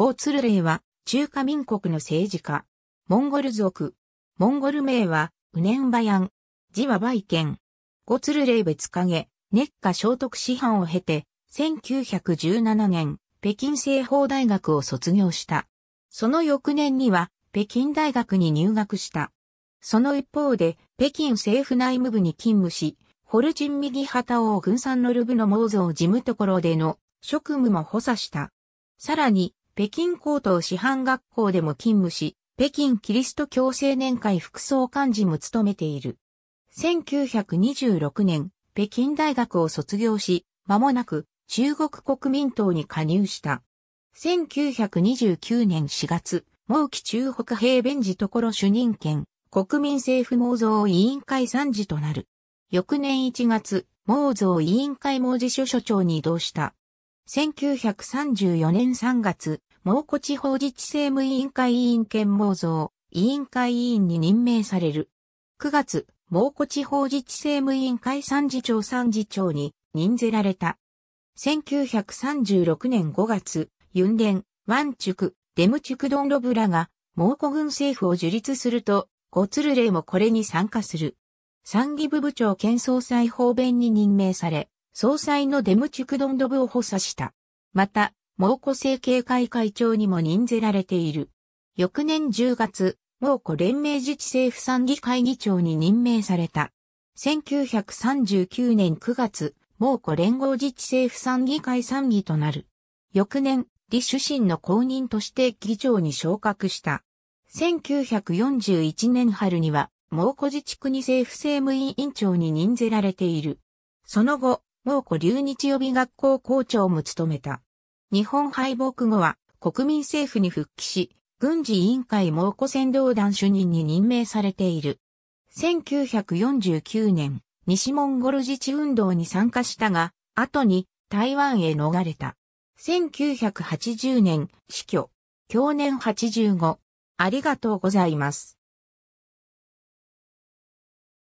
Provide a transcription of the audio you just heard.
ゴツルレイは中華民国の政治家。モンゴル族。モンゴル名はウネンバヤン。字はバイケン。ゴツルレイ別影。熱下聖徳師範を経て1917年北京西方大学を卒業した。その翌年には北京大学に入学した。その一方で北京政府内務部に勤務し、ホルジン右旗王軍産のルブのモ像事務所での職務も補佐した。さらに、北京高等師範学校でも勤務し、北京キリスト教青年会副総幹事も務めている。1926年、北京大学を卒業し、間もなく中国国民党に加入した。1929年4月、毛期中北平弁事所主任権、国民政府毛像委員会参事となる。翌年1月、毛像委員会毛事所所長に移動した。1934年3月、蒙古地方自治政務委員会委員兼毛造委員会委員に任命される。9月、蒙古地方自治政務委員会参事長参事長に任ぜられた。1936年5月、ユンデン、ワンチュク、デムチュクドンロブらが、蒙古軍政府を樹立すると、ゴツルレイもこれに参加する。参議部部長兼総裁方弁に任命され、総裁のデムチュクドンドブを補佐した。また、蒙古政経会会長にも任ぜられている。翌年10月、蒙古連盟自治政府参議会議長に任命された。1939年9月、蒙古連合自治政府参議会参議となる。翌年、李主審の公認として議長に昇格した。1941年春には、蒙古自治区に政府政務委員長に任ぜられている。その後、蒙古留日予備学校校長も務めた。日本敗北後は国民政府に復帰し、軍事委員会猛虎戦道団主任に任命されている。1949年、西モンゴル自治運動に参加したが、後に台湾へ逃れた。1980年、死去。去年85。ありがとうございます。